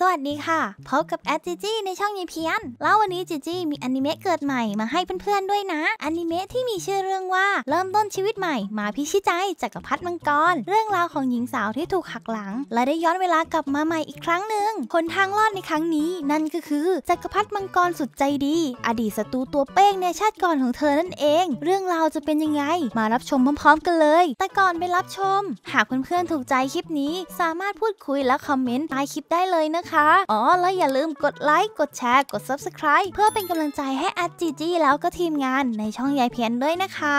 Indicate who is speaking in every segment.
Speaker 1: สวัสดีค่ะพบกับแอดจีจี้ในช่องยีเพียนแล้ววันนี้จีจี้มีอนิเมะเกิดใหม่มาให้เพื่อนๆด้วยนะอนิเมะที่มีชื่อเรื่องว่าเริ่มต้นชีวิตใหม่ มาพิชิตใจจักรพรรดิมังกร เรื่องราวของหญิงสาวที่ถูกหักหลัง และได้ย้อนเวลากลับมาใหม่อีกครั้งหนึ่งคนทางรอดในครั้งนี้ นั่นก็คือ จักรพรรดิมังกรสุดใจดี อดีตศัตรูตัวเป้งในชาติก่อนของเธอนั่นเอง เรื่องราวจะเป็นยังไงมารับชมพร้อมๆกันเลย แต่ก่อนไปรับชม หากเพื่อนๆถูกใจคลิปนี้ สามารถพูดคุยและคอมเมนต์ใต้คลิปได้เลยนะคะอ๋อ แล้วอย่าลืมกดไลค์ กดแชร์ กด Subscribe เพื่อเป็นกำลังใจให้อัดจีจีแล้วก็ทีมงานในช่องยายเพียนด้วยนะคะ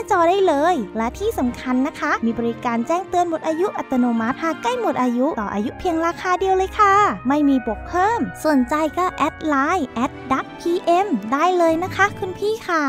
Speaker 1: จอได้เลยและที่สำคัญนะคะ มีบริการแจ้งเตือนหมดอายุอัตโนมัติหากใกล้หมดอายุ ต่ออายุเพียงราคาเดียวเลยค่ะ ไม่มีบวกเพิ่มสนใจก็แอดไลน์แอดดักพีเอ็มได้เลยนะคะคุณพี่ค่ะ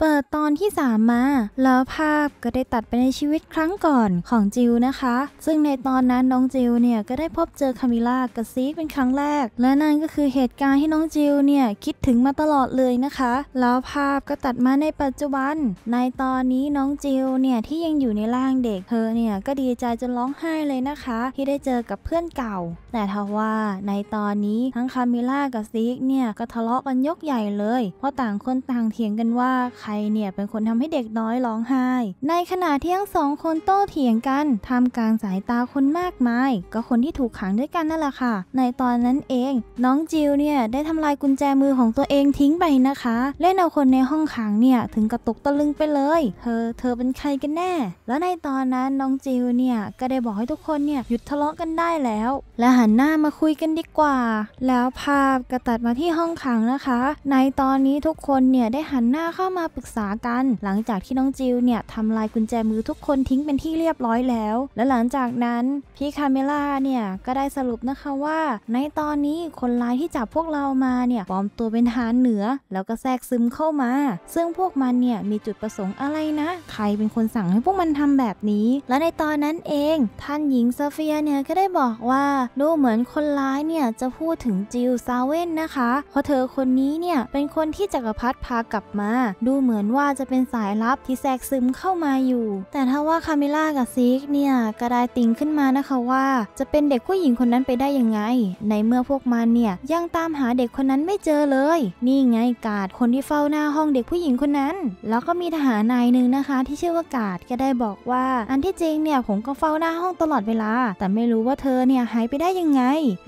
Speaker 1: เปิดตอนที่3มา แล้วภาพก็ได้ตัดไปในชีวิตครั้งก่อนของจิวนะคะ ซึ่งในตอนนั้นน้องจิวเนี่ย ก็ได้พบเจอคามิล่ากระซีเป็นครั้งแรก และนั่นก็คือเหตุการณ์ที่น้องจิวเนี่ยคิดถึงมาตลอดเลยนะคะแล้วภาพก็ตัดมาในปัจจุบันในตอนนี้นี้น้องจิลเนี่ยที่ยังอยู่ในร่างเด็กเธอเนี่ยก็ดีใจจนร้องไห้เลยนะคะ ที่ได้เจอกับเพื่อนเก่า แต่ทว่าในตอนนี้ทั้งคามิล่ากับซิกเนี่ยก็ทะเลาะกันยกใหญ่เลย เพราะต่างคนต่างเถียงกันว่าใครเนี่ยเป็นคนทำให้เด็กน้อยร้องไห้ ในขณะที่ทั้งสองคนโต้เถียงกัน ทำกลางสายตาคนมากมาย ก็คนที่ถูกขังด้วยกันนั่นแหละค่ะในตอนนั้นเองน้องจิลเนี่ยได้ทำลายกุญแจมือของตัวเองทิ้งไปนะคะเล่นเอาคนในห้องขังเนี่ยถึงกระตุกตะลึงไปเลยเธเธอ เธอเป็นใครกันแน่ แล้วในตอนนั้น น้องจิวเนี่ย ก็ได้บอกให้ทุกคนเนี่ยหยุดทะเลาะกันได้แล้ว และหันหน้ามาคุยกันดีกว่า แล้วภาพก็ตัดมาที่ห้องขังนะคะ ในตอนนี้ทุกคน เนี่ย ได้หันหน้าเข้ามาปรึกษากัน หลังจากที่น้องจิวเนี่ยทำลายกุญแจมือทุกคนทิ้งเป็นที่เรียบร้อยแล้ว และหลังจากนั้นพี่คาเมล่าเนี่ยก็ได้สรุปนะคะว่าในตอนนี้คนร้ายที่จับพวกเรามาเนี่ยปลอมตัวเป็นทหารเหนือ แล้วก็แทรกซึมเข้ามา ซึ่งพวกมันเนี่ยมีจุดประสงค์อะไรนะใครเป็นคนสั่งให้พวกมันทำแบบนี้ และในตอนนั้นเอง ท่านหญิงโซเฟียเนี่ยก็ได้บอกว่าดูเหมือนคนร้ายเนี่ยจะพูดถึงจิลซาเว่นนะคะ เพราะเธอคนนี้เนี่ยเป็นคนที่จักรพรรดิพากลับมา ดูเหมือนว่าจะเป็นสายลับที่แทรกซึมเข้ามาอยู่ แต่ถ้าว่าคาเมล่ากับซิกเนี่ยก็ได้ติงขึ้นมานะคะว่า จะเป็นเด็กผู้หญิงคนนั้นไปได้ยังไง ในเมื่อพวกมันเนี่ยยังตามหาเด็กคนนั้นไม่เจอเลย นี่ไงกาดคนที่เฝ้าหน้าห้องเด็กผู้หญิงคนนั้น แล้วก็มีทหารนายหนึ่งงนะคะที่ชื่อว่ากาดก็ได้บอกว่าอันที่จริงเนี่ยผมก็เฝ้าหน้าห้องตลอดเวลา แต่ไม่รู้ว่าเธอเนี่ยหายไปได้ยังไง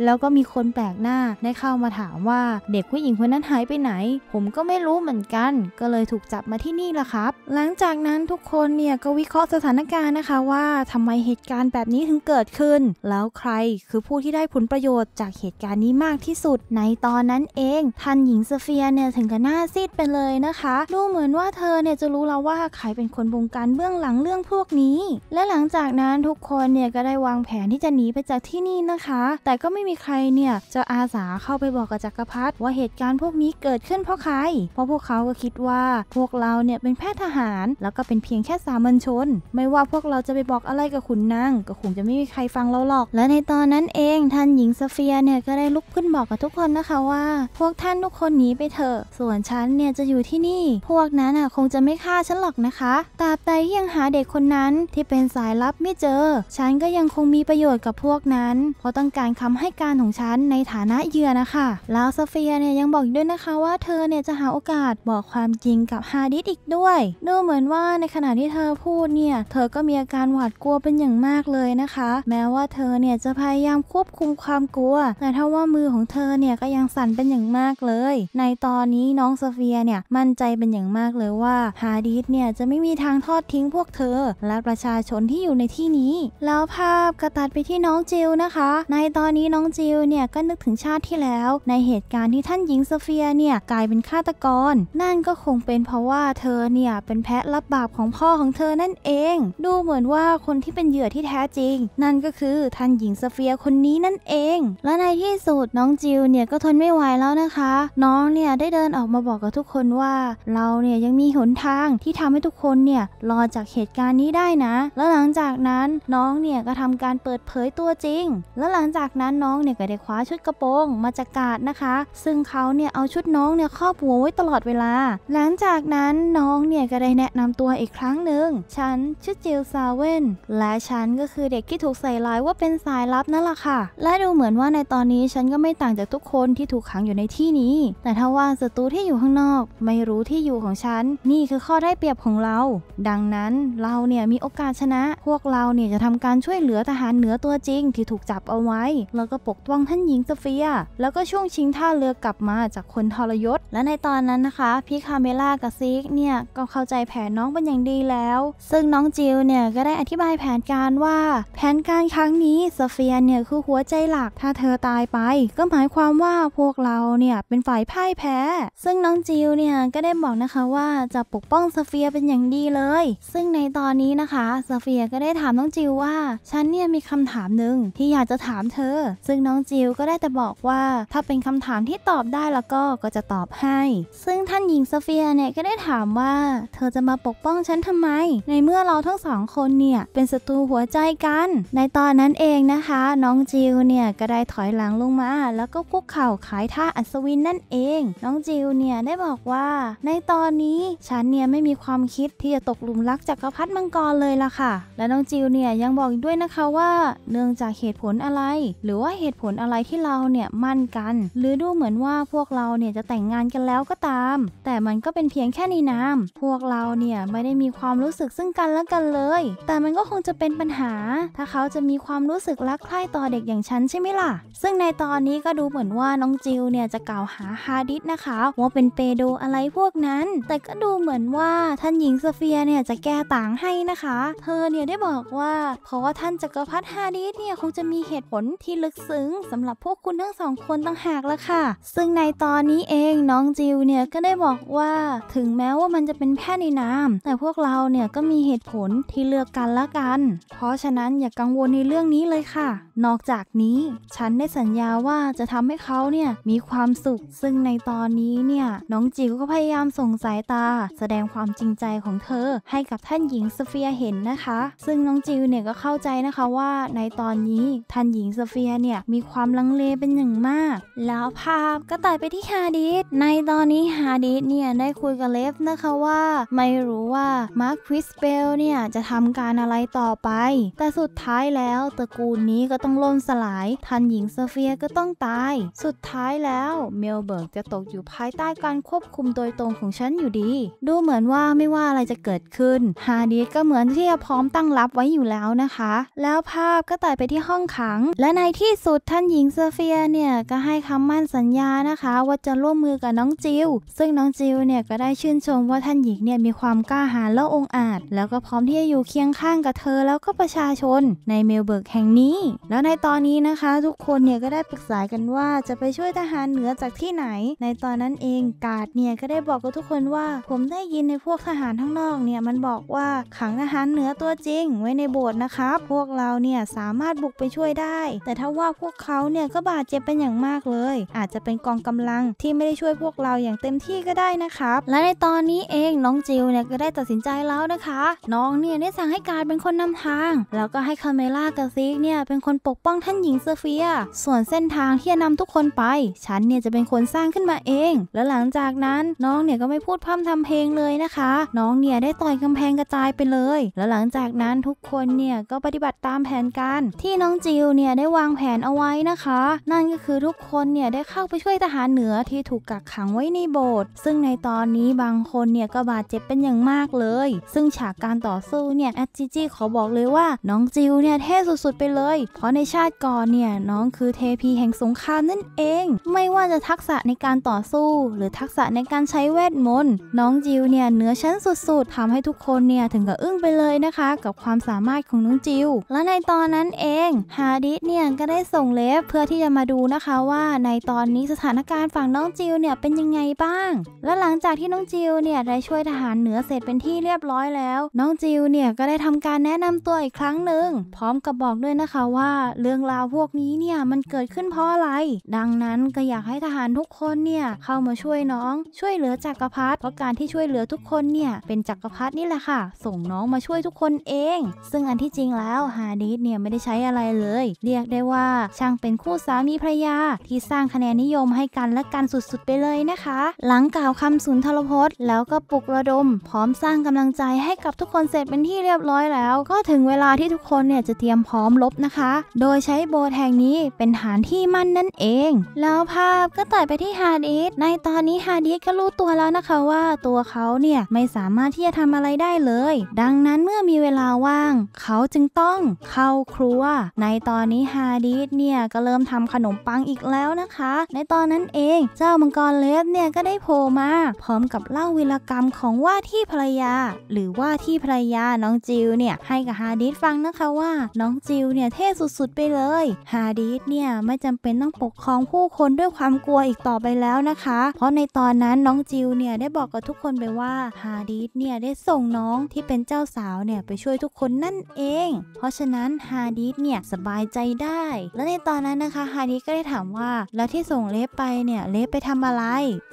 Speaker 1: แล้วก็มีคนแปลกหน้า ได้เข้ามาถามว่าเด็กผู้หญิงคนนั้นหายไปไหน ผมก็ไม่รู้เหมือนกัน ก็เลยถูกจับมาที่นี่ละครับ หลังจากนั้นทุกคนเนี่ยก็วิเคราะห์สถานการณ์นะคะว่าทำไมเหตุการณ์แบบนี้ถึงเกิดขึ้น แล้วใครคือผู้ที่ได้ผลประโยชน์ จากเหตุการณ์นี้มากที่สุดในตอนนั้นเองท่านหญิงเซเฟียเนี่ยถึงกับหน้าซีดไปเลยนะคะดูเหมือนว่าเธอเนี่ยจะรู้แล้วว่าใครรเป็นคนบงการเบื้องหลังเรื่องพวกนี้ และหลังจากนั้นทุกคนเนี่ยก็ได้วางแผนที่จะหนีไปจากที่นี่นะคะ แต่ก็ไม่มีใครเนี่ยจะอาสาเข้าไปบอกกับจักรพรรดิว่าเหตุการณ์พวกนี้เกิดขึ้นเพราะใคร เพราะพวกเขาก็คิดว่าพวกเราเนี่ยเป็นแพทย์ทหาร แล้วก็เป็นเพียงแค่สามัญชน ไม่ว่าพวกเราจะไปบอกอะไรกับขุนนางก็คงจะไม่มีใครฟังเราหรอก และในตอนนั้นเอง ท่านหญิงซเฟียเนี่ยก็ได้ลุกขึ้นบอกกับทุกคนนะคะว่า พวกท่านทุกคนหนีไปเถอะ ส่วนฉันเนี่ยจะอยู่ที่นี่ พวกนั้นอ่ะคงจะไม่ฆ่าฉันหรอกนะคะคะตราบใดที่ยังหาเด็กคนนั้นที่เป็นสายลับไม่เจอ ฉันก็ยังคงมีประโยชน์กับพวกนั้น เพราะต้องการคำให้การของฉันในฐานะเหยื่อนะคะ แล้วซเฟียเนี่ยยังบอกด้วยนะคะว่า เธอเนี่ยจะหาโอกาสบอกความจริงกับฮาดิสอีกด้วย ดูเหมือนว่าในขณะที่เธอพูดเนี่ย เธอก็มีอาการหวาดกลัวเป็นอย่างมากเลยนะคะ แม้ว่าเธอเนี่ยจะพยายามควบคุมความกลัว แต่ถ้าว่ามือของเธอเนี่ยก็ยังสั่นเป็นอย่างมากเลย ในตอนนี้น้องโซเฟียเนี่ยมั่นใจเป็นอย่างมากเลยว่าฮาดิสเนี่ยจะไม่มีทางทอดทิ้งพวกเธอและประชาชนที่อยู่ในที่นี้ แล้วภาพกระตัดไปที่น้องจิลนะคะ ในตอนนี้น้องจิลเนี่ยก็นึกถึงชาติที่แล้ว ในเหตุการณ์ที่ท่านหญิงโซเฟียเนี่ยกลายเป็นฆาตกร นั่นก็คงเป็นเพราะว่าเธอเนี่ยเป็นแพะรับบาปของพ่อของเธอนั่นเอง ดูเหมือนว่าคนที่เป็นเหยื่อที่แท้จริง นั่นก็คือท่านหญิงโซเฟียคนนี้นั่นเอง และในที่สุดน้องจิลเนี่ยก็ทนไม่ไหวแล้วนะคะ น้องเนี่ยได้เดินออกมาบอกกับทุกคนว่า เราเนี่ยยังมีหนทางที่ทำให้ทุกคนเนี่ยรอจากเหตุการณ์นี้ได้นะ แล้วหลังจากนั้นน้องเนี่ยก็ทำการเปิดเผยตัวจริง แล้วหลังจากนั้นน้องเนี่ยก็ได้คว้าชุดกระโปรงมาจากกาดนะคะ ซึ่งเขาเนี่ยเอาชุดน้องเนี่ยครอบหัวไว้ตลอดเวลา หลังจากนั้นน้องเนี่ยก็ได้แนะนำตัวอีกครั้งหนึ่ง ฉันชื่อจิลซาเวนและฉันก็คือเด็กที่ถูกใส่ร้ายว่าเป็นสายลับนั่นแหละค่ะ และดูเหมือนว่าในตอนนี้ฉันก็ไม่ต่างจากทุกคนที่ถูกขังอยู่ในที่นี้ แต่ถ้าว่าศัตรูที่อยู่ข้างนอก ไม่รู้ที่อยู่ของฉัน นี่คือข้อได้เปรียบของของเราดังนั้นเราเนี่ยมีโอกาสชนะ พวกเราเนี่ยจะทำการช่วยเหลือทหารเหนือตัวจริงที่ถูกจับเอาไว้ แล้วก็ปกป้องท่านหญิงเซเฟีย แล้วก็ช่วงชิงท่าเรือกลับมาจากคนทรยศ และในตอนนั้นนะคะ พี่คาเมล่า กับซิกเนี่ย ก็เข้าใจแผนน้องเป็นอย่างดีแล้ว ซึ่งน้องจิลเนี่ย ก็ได้อธิบายแผนการว่าแผนการครั้งนี้เซเฟียเนี่ยคือหัวใจหลักถ้าเธอตายไป ก็หมายความว่าพวกเราเนี่ยเป็นฝ่ายพ่ายแพ้ ซึ่งน้องจิลเนี่ยก็ได้บอกนะคะว่าจะปกป้องเซเฟียเป็นอย่างดีเลย ซึ่งในตอนนี้นะคะซซเฟียก็ได้ถามน้องจิวว่า ฉันเนี่ยมีคำถามหนึ่งที่อยากจะถามเธอ ซึ่งน้องจิวก็ได้แต่บอกว่า ถ้าเป็นคำถามที่ตอบได้แล้วก็ก็จะตอบให้ ซึ่งท่านหญิงซซเฟียเนี่ยก็ได้ถามว่า เธอจะมาปกป้องฉันทำไม ในเมื่อเราทั้งสองคนเนี่ย เป็นศัตรูหัวใจกัน ในตอนนั้นเองนะคะน้องจิวเนี่ยก็ได้ถอยหลังลงมา แล้วก็คุกเข่าขายท่าอัศวินนั่นเอง น้องจิวเนี่ยได้บอกว่า ในตอนนี้ฉันเนี่ยไม่มีความคิดคิดที่จะตกหลุมรักจักรพรรดิมังกรเลยล่ะค่ะ และน้องจิวเนี่ยยังบอกอีกด้วยนะคะว่าเนื่องจากเหตุผลอะไร หรือว่าเหตุผลอะไรที่เราเนี่ยมั่นกัน หรือดูเหมือนว่าพวกเราเนี่ยจะแต่งงานกันแล้วก็ตาม แต่มันก็เป็นเพียงแค่ินนามพวกเราเนี่ยไม่ได้มีความรู้สึกซึ่งกันและกันเลย แต่มันก็คงจะเป็นปัญหาถ้าเขาจะมีความรู้สึกรักใคร่ต่อเด็กอย่างฉันใช่ไหมล่ะ ซึ่งในตอนนี้ก็ดูเหมือนว่าน้องจิวเนี่ยจะกล่าวหาฮาดิสนะคะว่าเป็นเปโดอะไรพวกนั้น แต่ก็ดูเหมือนว่าท่านหญิิงโซเฟียเนี่ยจะแก้ต่างให้นะคะ เธอเนี่ยได้บอกว่า เพราะว่าท่านจักรพรรดิฮาดิสเนี่ยคงจะมีเหตุผลที่ลึกซึ้งสำหรับพวกคุณทั้งสองคนต่างหากละค่ะ ซึ่งในตอนนี้เองน้องจิวเนี่ยก็ได้บอกว่าถึงแม้ว่ามันจะเป็นแพทย์ในน้ำแต่พวกเราเนี่ยก็มีเหตุผลที่เลือกกันละกัน เพราะฉะนั้นอย่ากกังวลในเรื่องนี้เลยค่ะ นอกจากนี้ฉันได้สัญญาว่าจะทำให้เขาเนี่ยมีความสุข ซึ่งในตอนนี้เนี่ยน้องจิวก็พยายามส่งสายตาแสดงความจริงใจของเธอให้กับท่านหญิงสเฟียเห็นนะคะ ซึ่งน้องจิวเนี่ยก็เข้าใจนะคะว่าในตอนนี้ท่านหญิงสเฟียเนี่ยมีความลังเลเป็นอย่างมาก แล้วภาพก็ตัดไปที่ฮาดิส ในตอนนี้ฮาดิสเนี่ยได้คุยกับเลฟนะคะว่า ไม่รู้ว่ามาร์ควิสเบลเนี่ยจะทำการอะไรต่อไป แต่สุดท้ายแล้วตระกูลนี้ก็ต้องล่มสลาย ท่านหญิงสเฟียก็ต้องตาย สุดท้ายแล้วเมลเบิร์กจะตกอยู่ภายใต้การควบคุมโดยตรงของฉันอยู่ดี ดูเหมือนว่าไม่ว่าอะไรจะเกิดขึ้นฮาดีก็เหมือนที่จะพร้อมตั้งรับไว้อยู่แล้วนะคะ แล้วภาพก็ไต่ไปที่ห้องขัง และในที่สุดท่านหญิงเซเฟียเนี่ยก็ให้คำมั่นสัญญานะคะ ว่าจะร่วมมือกับน้องจิว ซึ่งน้องจิวเนี่ยก็ได้ชื่นชมว่าท่านหญิงเนี่ยมีความกล้าหาญและองอาจ แล้วก็พร้อมที่จะอยู่เคียงข้างกับเธอแล้วก็ประชาชนในเมลเบิร์กแห่งนี้ แล้วในตอนนี้นะคะทุกคนเนี่ยก็ได้ปรึกษากันว่าจะไปช่วยทหารเหนือจากที่ไหน ในตอนนั้นเองกาดเนี่ยก็ได้บอกกับทุกคนว่าผมได้ยินในพวกทหารข้างนอกเนี่ยมันบอกว่าขังอาหารเหนือตัวจริง ไว้ในโบสถ์นะครับพวกเราเนี่ยสามารถบุกไปช่วยได้ แต่ถ้าว่าพวกเขาเนี่ยก็บาดเจ็บเป็นอย่างมากเลย อาจจะเป็นกองกำลังที่ไม่ได้ช่วยพวกเราอย่างเต็มที่ก็ได้นะครับและในตอนนี้เองน้องจิวเนี่ยก็ได้ตัดสินใจแล้วนะคะ น้องเนี่ยได้สั่งให้การเป็นคนนำทาง แล้วก็ให้คาเมล่ากับซิกเนี่ยเป็นคนปกป้องท่านหญิงเซเฟียส่วนเส้นทางที่จะนำทุกคนไป ฉันเนี่ยจะเป็นคนสร้างขึ้นมาเอง และหลังจากนั้นน้องเนี่ยก็ไม่พูดพร่ำทำเพลงเลยนะคะน้อง้องเนี่ยได้ต่อยกำแพงกระจายไปเลย แล้วหลังจากนั้นทุกคนเนี่ยก็ปฏิบัติตามแผนการที่น้องจิวเนี่ยได้วางแผนเอาไว้นะคะ นั่นก็คือทุกคนเนี่ยได้เข้าไปช่วยทหารเหนือที่ถูกกักขังไว้ในโบสถ์ซึ่งในตอนนี้บางคนเนี่ยก็บาดเจ็บเป็นอย่างมากเลย ซึ่งฉากการต่อสู้เนี่ยแอจิจิขอบอกเลยว่าน้องจิวเนี่ยเท่สุดๆไปเลย เพราะในชาติก่อนเนี่ยน้องคือเทพีแห่งสงครามนั่นเอง ไม่ว่าจะทักษะในการต่อสู้หรือทักษะในการใช้เวทมนต์น้องจิวเนี่ยเหนือชั้นสสุดๆทำให้ทุกคนเนี่ยถึงกับอึ้งไปเลยนะคะ กับความสามารถของน้องจิว และในตอนนั้นเองฮาดิสเนี่ยก็ได้ส่งเลฟเพื่อที่จะมาดูนะคะว่าในตอนนี้สถานการณ์ฝั่งน้องจิวเนี่ยเป็นยังไงบ้าง และหลังจากที่น้องจิวเนี่ยได้ช่วยทหารเหนือเสร็จเป็นที่เรียบร้อยแล้ว น้องจิวเนี่ยก็ได้ทำการแนะนำตัวอีกครั้งหนึ่งพร้อมกับบอกด้วยนะคะว่า เรื่องราวพวกนี้เนี่ยมันเกิดขึ้นเพราะอะไรดังนั้นก็อยากให้ทหารทุกคนเนี่ยเข้ามาช่วยน้องช่วยเหลือจักรพรรดิเพราะการที่ช่วยเหลือทุกคนเนี่ยเป็นจักรพรรดินี่แหละค่ะ ส่งน้องมาช่วยทุกคนเอง ซึ่งอันที่จริงแล้วฮาดิสเนี่ย ไม่ได้ใช้อะไรเลย เรียกได้ว่าช่างเป็นคู่สามีภรรยา ที่สร้างคะแนนนิยมให้กันและกันสุดๆไปเลยนะคะ หลังกล่าวคำสุนทรพจน์ แล้วก็ปลุกระดม พร้อมสร้างกำลังใจให้กับทุกคนเสร็จเป็นที่เรียบร้อยแล้ว ก็ถึงเวลาที่ทุกคนเนี่ยจะเตรียมพร้อมลบนะคะ โดยใช้โบ์แห่งนี้เป็นฐานที่มั่นนั่นเองแล้วภาพก็ต่ไปที่ฮาดิสในตอนนี้ฮาดิสก็รู้ตัวแล้วนะคะว่าตัวเขาเนี่ยไม่สาามารถที่จะทำอะไรได้เลย ดังนั้นเมื่อมีเวลาว่าง เขาจึงต้องเข้าครัว ในตอนนี้ฮาดิสเนี่ยก็เริ่มทำขนมปังอีกแล้วนะคะ ในตอนนั้นเองเจ้ามังกรเลฟเนี่ยก็ได้โผล่มา พร้อมกับเล่าวิรกรรมของว่าที่ภรรยาหรือว่าที่ภรรยาน้องจิวเนี่ยให้กับฮาดิสฟังนะคะว่าน้องจิวเนี่ยเท่สุดๆไปเลยฮาดิสเนี่ยไม่จำเป็นต้องปกครองผู้คนด้วยความกลัวอีกต่อไปแล้วนะคะ เพราะในตอนนั้นน้องจิวเนี่ยได้บอกกับทุกคนไปว่าฮาดิีดเนี่ยได้ส่งน้องที่เป็นเจ้าสาวเนี่ยไปช่วยทุกคนนั่นเอง เพราะฉะนั้นฮาดิดเนี่ยสบายใจได้ และในตอนนั้นนะคะฮาดิดก็ได้ถามว่า แล้วที่ส่งเลฟไปเนี่ยเลฟไปทำอะไร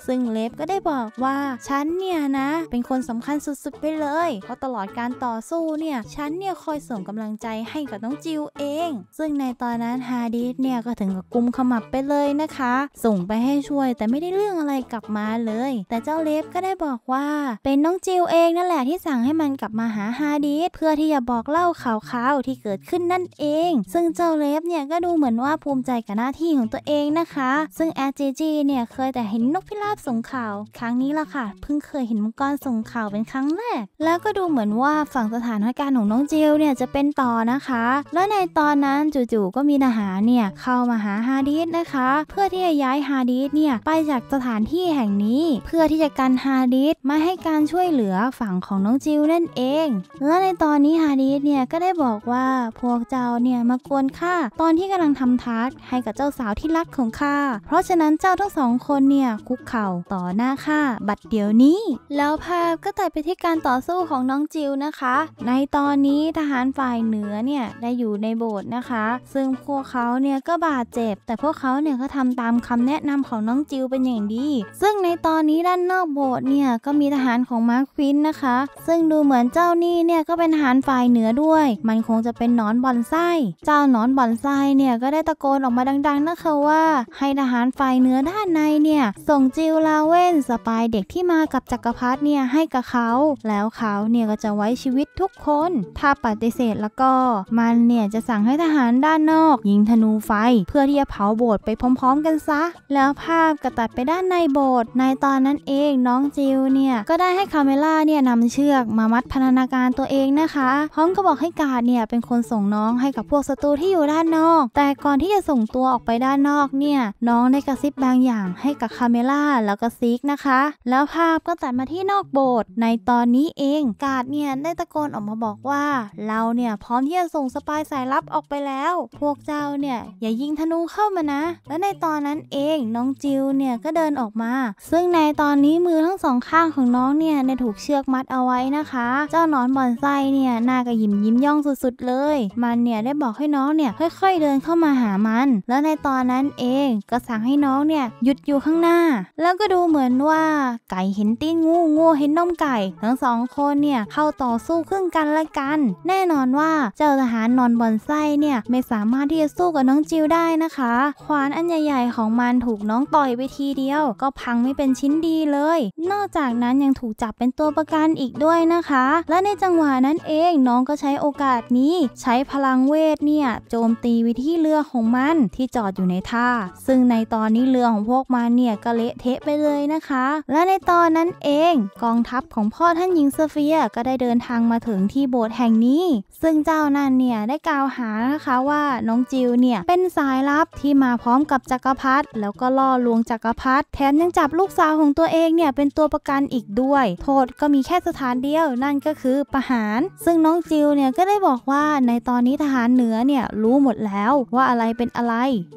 Speaker 1: ซึ่งเลฟก็ได้บอกว่าฉันเนี่ยนะ เป็นคนสำคัญสุดๆไปเลย เพราะตลอดการต่อสู้เนี่ยฉันเนี่ยคอยส่งกำลังใจให้กับน้องจิวเอง ซึ่งในตอนนั้นฮาดิดเนี่ยก็ถึงกับกุมขมับไปเลยนะคะ ส่งไปให้ช่วย แต่ไม่ได้เรื่องอะไรกลับมาเลย แต่เจ้าเลฟก็ได้บอกว่าเป็นน้องจิิลเองนั่นแหละที่สั่งให้มันกลับมาหาฮาดิสเพื่อที่จะบอกเล่าข่าวๆที่เกิดขึ้นนั่นเอง ซึ่งเจ้าเลฟเนี่ยก็ดูเหมือนว่าภูมิใจกับหน้าที่ของตัวเองนะคะ ซึ่งแอจจีเนี่ยเคยแต่เห็นนกพิราบส่งข่าวครั้งนี้ละค่ะเพิ่งเคยเห็นมังกรส่งข่าวเป็นครั้งแรก แล้วก็ดูเหมือนว่าฝั่งสถานการณ์ของน้องเจลเนี่ยจะเป็นต่อนะคะ และในตอนนั้นจู่ๆก็มีทหารเนี่ยเข้ามาหาฮาดิสนะคะเพื่อที่จะย้ายฮาดิสเนี่ยไปจากสถานที่แห่งนี้ เพื่อที่จะกันฮาดิสมาให้การช่วยเหลือลือฝั่งของน้องจิวนั่นเองและในตอนนี้ฮาดีสเนี่ยก็ได้บอกว่าพวกเจ้าเนี่ยมากวนข้าตอนที่กำลังทำทาร์ตให้กับเจ้าสาวที่รักของข้าเพราะฉะนั้นเจ้าทั้งสองคนเนี่ยคุกเข่าต่อหน้าข้าบัดเดี๋ยวนี้ แล้วภาพก็ตัดไปที่การต่อสู้ของน้องจิวนะคะ ในตอนนี้ทหารฝ่ายเหนือเนี่ยได้อยู่ในโบสถ์นะคะ ซึ่งพวกเขาเนี่ยก็บาดเจ็บ แต่พวกเขาเนี่ยก็ทำตามคำแนะนำของน้องจิวเป็นอย่างดี ซึ่งในตอนนี้ด้านนอกโบสถ์เนี่ยก็มีทหารของมาร์คฟินนะคะ ซึ่งดูเหมือนเจ้านี่เนี่ย ก็เป็นหานฝ่ายเหนือด้วย มันคงจะเป็นนอนบอนไส้เจ้านอนบอนไส้เนี่ย ก็ได้ตะโกนออกมาดัง ๆ นะคะว่า ให้ทหารฝ่ายเหนือด้านในเนี่ยส่งจิวลาเวนสปายเด็กที่มากับจักรพรรดิเนี่ยให้กับเขา แล้วเขาเนี่ยก็จะไว้ชีวิตทุกคน ถ้าปฏิเสธแล้วก็ มันเนี่ยจะสั่งให้ทหารด้านนอกยิงธนูไฟ เพื่อที่จะเผาโบสถ์ไปพร้อมๆ กันซะ แล้วภาพกระตัดไปด้านในโบสถ์ในตอนนั้นเองน้องจิวเนี่ยก็ได้ให้คาเมลล่าเนี่ยนำเชือกมามัดพันธนาการตัวเองนะคะพร้อมก็บอกให้กาดเนี่ยเป็นคนส่งน้องให้กับพวกศัตรูที่อยู่ด้านนอก แต่ก่อนที่จะส่งตัวออกไปด้านนอกเนี่ยน้องได้กระซิบบางอย่าง ให้กับคาเมล่าแล้วก็ซิกนะคะ แล้วภาพก็ตัดมาที่นอกโบสถ์ในตอนนี้เองกาดเนี่ยได้ตะโกนออกมาบอกว่าเราเนี่ยพร้อมที่จะส่งสปายสายลับออกไปแล้ว พวกเจ้าเนี่ยอย่ายิงธนูเข้ามานะและในตอนนั้นเองน้องจิวเนี่ยก็เดินออกมา ซึ่งในตอนนี้มือทั้งสองข้างของน้องเนี่ยในถูกกเชือกมัดเอาไว้นะคะ เจ้าหนอนบอนไซเนี่ยหน้าก็ยิ้มยิ้มย่องสุดๆ เลย มันเนี่ยได้บอกให้น้องเนี่ยค่อย ๆเดินเข้ามาหามัน แล้วในตอนนั้นเองก็สั่งให้น้องเนี่ยหยุดอยู่ข้างหน้า แล้วก็ดูเหมือนว่าไก่เห็นตีนงูงูเห็นนมไก่ ทั้งสองคนเนี่ยเข้าต่อสู้ครึ่งกันละกัน แน่นอนว่าเจ้าทหารนอนบอนไซเนี่ยไม่สามารถที่จะสู้กับน้องจิวได้นะคะขวานอันใหญ่ๆของมันถูกน้องต่อยไปทีเดียว ก็พังไม่เป็นชิ้นดีเลย นอกจากนั้นยังถูกจับเป็นตัวัวประกันอีกด้วยนะคะ และในจังหวะนั้นเองน้องก็ใช้โอกาสนี้ ใช้พลังเวทเนี่ยโจมตีวิธีเรือของมัน ที่จอดอยู่ในท่า ซึ่งในตอนนี้เรือของพวกมันเนี่ยก็เละเทะไปเลยนะคะ และในตอนนั้นเองกองทัพของพ่อท่านหญิงเซฟีย ก็ได้เดินทางมาถึงที่โบสถ์แห่งนี้ ซึ่งเจ้านั่นเนี่ย ได้กล่าวหานะคะว่า น้องจิวเนี่ยเป็นสายลับที่มาพร้อมกับจักรพรรดิแล้วก็ล่อลวงจักรพรรดิ แถมยังจับลูกสาวของตัวเองเนี่ยเป็นตัวประกันอีกด้วย โทษก็มีแค่สถานเดียวนั่นก็คือประหาร ซึ่งน้องจิวเนี่ยก็ได้บอกว่าในตอนนี้ทหารเหนือเนี่ยรู้หมดแล้วว่าอะไรเป็นอะไร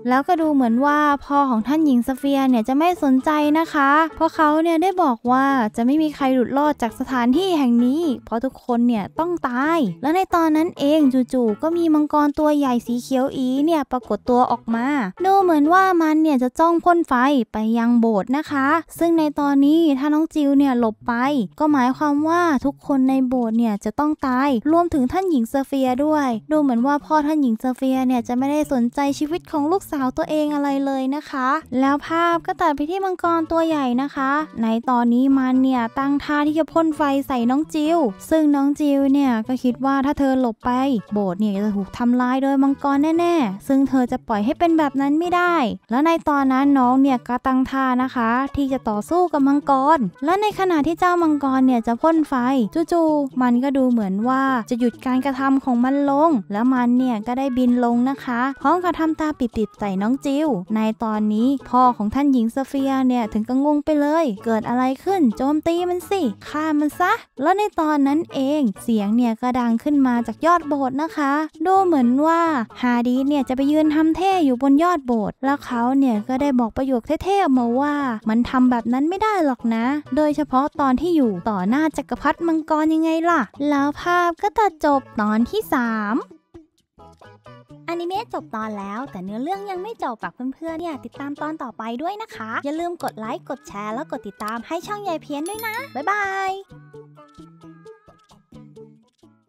Speaker 1: แล้วก็ดูเหมือนว่าพ่อของท่านหญิงสเฟียเนี่ยจะไม่สนใจนะคะเพราะเขาเนี่ยได้บอกว่าจะไม่มีใครหลุดรอดจากสถานที่แห่งนี้ เพราะทุกคนเนี่ยต้องตาย แล้วในตอนนั้นเองจู่ๆก็มีมังกรตัวใหญ่สีเขียวอีเนี่ยปรากฏตัวออกมาดูเหมือนว่ามันเนี่ยจะจ้องพ่นไฟไปยังโบสถ์นะคะ ซึ่งในตอนนี้ถ้าน้องจิวเนี่ยหลบไปก็หมายความว่าทุกคนในโบสถ์เนี่ย จะต้องตายรวมถึงท่านหญิงเซเฟียด้วย ดูเหมือนว่าพ่อท่านหญิงเซเฟียเนี่ยจะไม่ได้สนใจชีวิตของลูกสาวตัวเองอะไรเลยนะคะ แล้วภาพก็ตัดไปที่มังกรตัวใหญ่นะคะ ในตอนนี้มันเนี่ยตั้งท่าที่จะพ่นไฟใส่น้องจิวซึ่งน้องจิวเนี่ย ก็คิดว่าถ้าเธอหลบไปโบสถ์เนี่ยจะถูกทำลายโดยมังกรแน่ๆ ซึ่งเธอจะปล่อยให้เป็นแบบนั้นไม่ได้ แล้วในตอนนั้นน้องเนี่ยก็ตั้งท่านะคะที่จะต่อสู้กับมังกร และในขณะที่เจ้ามังกรรเนี่ยจะพ่นไฟจู่ๆมันก็ดูเหมือนว่าจะหยุดการกระทำของมันลง แล้วมันเนี่ยก็ได้บินลงนะคะพร้อมกับทำตาปิดๆใส่น้องจิวในตอนนี้พ่อของท่านหญิงโซเฟียเนี่ยถึงกังงไปเลย เกิดอะไรขึ้นโจมตีมันสิฆ่ามันซะ แล้วในตอนนั้นเองเสียงเนี่ยก็ดังขึ้นมาจากยอดโบสถ์นะคะ ดูเหมือนว่า ฮาดีเนี่ยจะไปยืนทำเท่อยู่บนยอดโบสถ์แล้วเขาเนี่ยก็ได้บอกประโยคเท่ๆมาว่า มันทำแบบนั้นไม่ได้หรอกนะ โดยเฉพาะตอนที่อยู่ต่อหน้าจักรพรรดิมังกรยังไงล่ะ แล้วภาพก็ตัดจบตอนที่ 3อนิเมะจบตอนแล้วแต่เนื้อเรื่องยังไม่จบฝากเพื่อนๆเนี่ยติดตามตอนต่อไปด้วยนะคะ อย่าลืมกดไลค์กดแชร์ แล้วกดติดตามให้ช่องยายเพี้ยนด้วยนะ บ๊ายบาย